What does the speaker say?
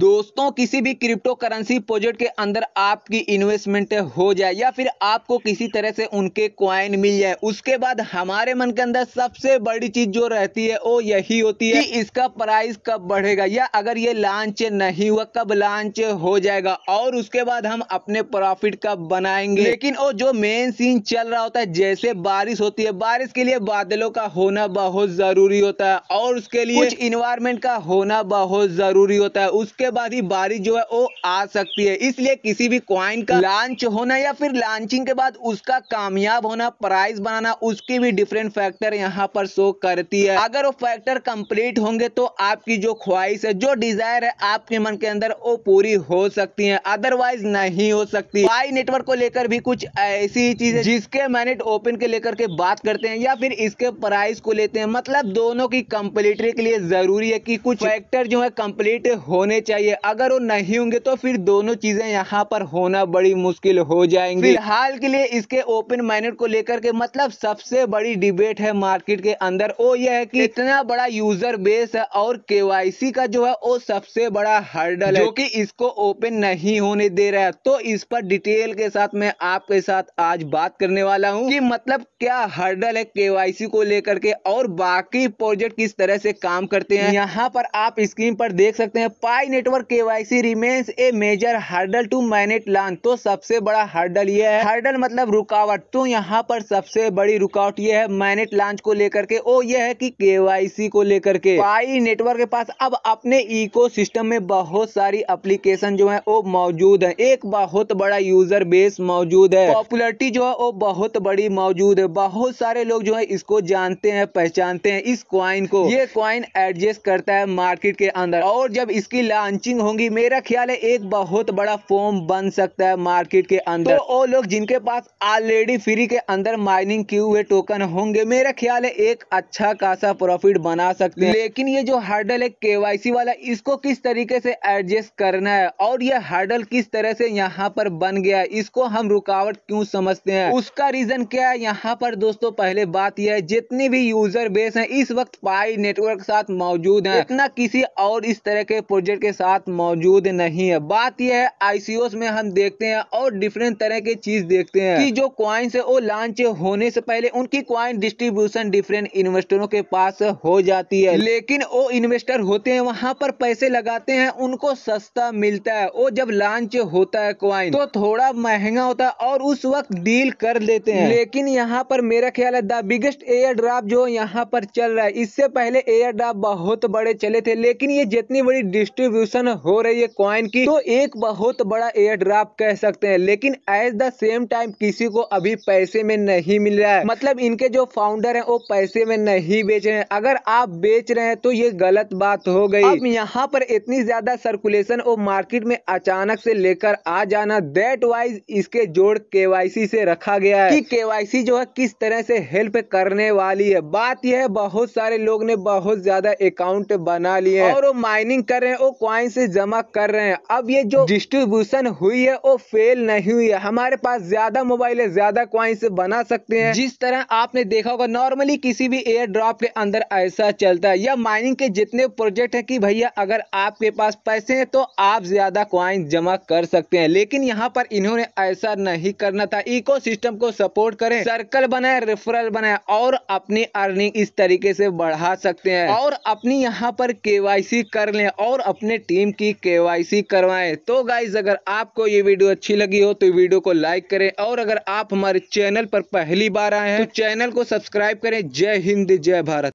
दोस्तों किसी भी क्रिप्टो करेंसी प्रोजेक्ट के अंदर आपकी इन्वेस्टमेंट हो जाए या फिर आपको किसी तरह से उनके क्वाइन मिल जाए उसके बाद हमारे मन के अंदर सबसे बड़ी चीज जो रहती है वो यही होती है कि इसका प्राइस कब बढ़ेगा या अगर ये लॉन्च नहीं हुआ कब लॉन्च हो जाएगा और उसके बाद हम अपने प्रॉफिट कब बनाएंगे लेकिन वो जो मेन सीन चल रहा होता है जैसे बारिश होती है बारिश के लिए बादलों का होना बहुत जरूरी होता है और उसके लिए इन्वायरमेंट का होना बहुत जरूरी होता है उसके बाद ही बारिश जो है वो आ सकती है इसलिए किसी भी क्वाइन का लॉन्च होना या फिर लॉन्चिंग के बाद उसका कामयाब होना प्राइस बनाना उसकी भी डिफरेंट फैक्टर यहाँ पर शो करती है अगर वो फैक्टर कंप्लीट होंगे तो आपकी जो ख्वाहिश है जो डिजायर है आपके मन के अंदर वो पूरी हो सकती है अदरवाइज नहीं हो सकती आई नेटवर्क को लेकर भी कुछ ऐसी चीज है जिसके मैनेट ओपन के लेकर के बात करते हैं या फिर इसके प्राइस को लेते हैं मतलब दोनों की कंप्लीटरी के लिए जरूरी है कि कुछ फैक्टर जो है कंप्लीट होने चाहिए चाहिए अगर वो नहीं होंगे तो फिर दोनों चीज़ें यहाँ पर होना बड़ी मुश्किल हो जाएंगी फिलहाल के लिए इसके ओपन माइंडेड को लेकर के मतलब सबसे बड़ी डिबेट है मार्केट के अंदर वो यह है कि इतना बड़ा यूजर बेस है और के का जो है वो सबसे बड़ा हर्डल है जो कि इसको ओपन नहीं होने दे रहा है तो इस पर डिटेल के साथ मैं आपके साथ आज बात करने वाला हूँ कि मतलब क्या हर्डल है के को लेकर के और बाकी प्रोजेक्ट किस तरह से काम करते हैं यहाँ पर आप स्क्रीन पर देख सकते हैं Pi network network KYC remains a major hurdle to mainnet launch तो सबसे बड़ा हर्डल ये है हर्डल मतलब रुकावट तो यहाँ पर सबसे बड़ी रुकावट ये है मैनेट लॉन्च को लेकर के ओ ये है कि केवाईसी को लेकर के पाई नेटवर्क के पास अब अपने सिस्टम में बहुत सारी अप्लीकेशन जो है वो मौजूद है एक बहुत बड़ा यूजर बेस मौजूद है पॉपुलरिटी जो है वो बहुत बड़ी मौजूद है बहुत सारे लोग जो है इसको जानते हैं पहचानते हैं इस क्वाइन को ये क्वाइन एडजस्ट करता है मार्केट के अंदर और जब इसकी लॉन्च लॉन्चिंग होंगी मेरा ख्याल है एक बहुत बड़ा फॉर्म बन सकता है मार्केट के अंदर तो वो लोग जिनके पास ऑलरेडी फ्री के अंदर माइनिंग किए हुए टोकन होंगे मेरा ख्याल है एक अच्छा खासा प्रॉफिट बना सकते हैं लेकिन ये जो हर्डल है केवाईसी वाला इसको किस तरीके से एडजस्ट करना है और ये हर्डल किस तरह से यहाँ पर बन गया है इसको हम रुकावट क्यूँ समझते हैं उसका रीजन क्या है यहाँ पर दोस्तों पहले बात यह है जितनी भी यूजर बेस है इस वक्त पाई नेटवर्क साथ मौजूद है इतना किसी और इस तरह के प्रोजेक्ट के साथ मौजूद नहीं है बात यह है आईसीओ में हम देखते हैं और डिफरेंट तरह की चीज देखते हैं कि जो क्वाइंस है वो लॉन्च होने से पहले उनकी क्वाइन डिस्ट्रीब्यूशन डिफरेंट इन्वेस्टरों के पास हो जाती है लेकिन वो इन्वेस्टर होते हैं वहाँ पर पैसे लगाते हैं उनको सस्ता मिलता है वो जब लॉन्च होता है क्वाइन तो थोड़ा महंगा होता है और उस वक्त डील कर लेते हैं लेकिन यहाँ पर मेरा ख्याल है द बिगेस्ट एयर ड्राफ जो यहाँ पर चल रहा है इससे पहले एयर ड्राफ बहुत बड़े चले थे लेकिन ये जितनी बड़ी डिस्ट्रीब्यूशन डिस्ट्रीब्यूशन हो रही है कॉइन की तो एक बहुत बड़ा एयर ड्राफ्ट कह सकते हैं लेकिन एट द सेम टाइम किसी को अभी पैसे में नहीं मिल रहा है मतलब इनके जो फाउंडर है वो पैसे में नहीं बेच रहे हैं अगर आप बेच रहे हैं तो ये गलत बात हो गई अब यहाँ पर इतनी ज्यादा सर्कुलेशन और मार्केट में अचानक से लेकर आ जाना दैट वाइज इसके जोड़ केवाईसी से रखा गया है कि केवाईसी जो है किस तरह से हेल्प करने वाली है बात यह है बहुत सारे लोग ने बहुत ज्यादा अकाउंट बना लिए और वो माइनिंग कर रहे हैं वो लाइन से जमा कर रहे हैं अब ये जो डिस्ट्रीब्यूशन हुई है वो फेल नहीं हुई है हमारे पास ज्यादा मोबाइल है ज्यादा क्वाइन से बना सकते हैं जिस तरह आपने देखा होगा नॉर्मली किसी भी एयर ड्रॉप के अंदर ऐसा चलता है या माइनिंग के जितने प्रोजेक्ट है की भैया अगर आपके पास पैसे है तो आप ज्यादा क्वाइन जमा कर सकते हैं लेकिन यहाँ पर इन्होंने ऐसा नहीं करना था इको को सपोर्ट करें सर्कल बनाए रेफरल बनाए और अपनी अर्निंग इस तरीके से बढ़ा सकते हैं और अपनी यहाँ पर केवाईसी कर लें और अपने टीम की केवाईसी करवाएं तो गाइज अगर आपको ये वीडियो अच्छी लगी हो तो वीडियो को लाइक करें और अगर आप हमारे चैनल पर पहली बार आए हैं तो चैनल को सब्सक्राइब करें जय हिंद जय भारत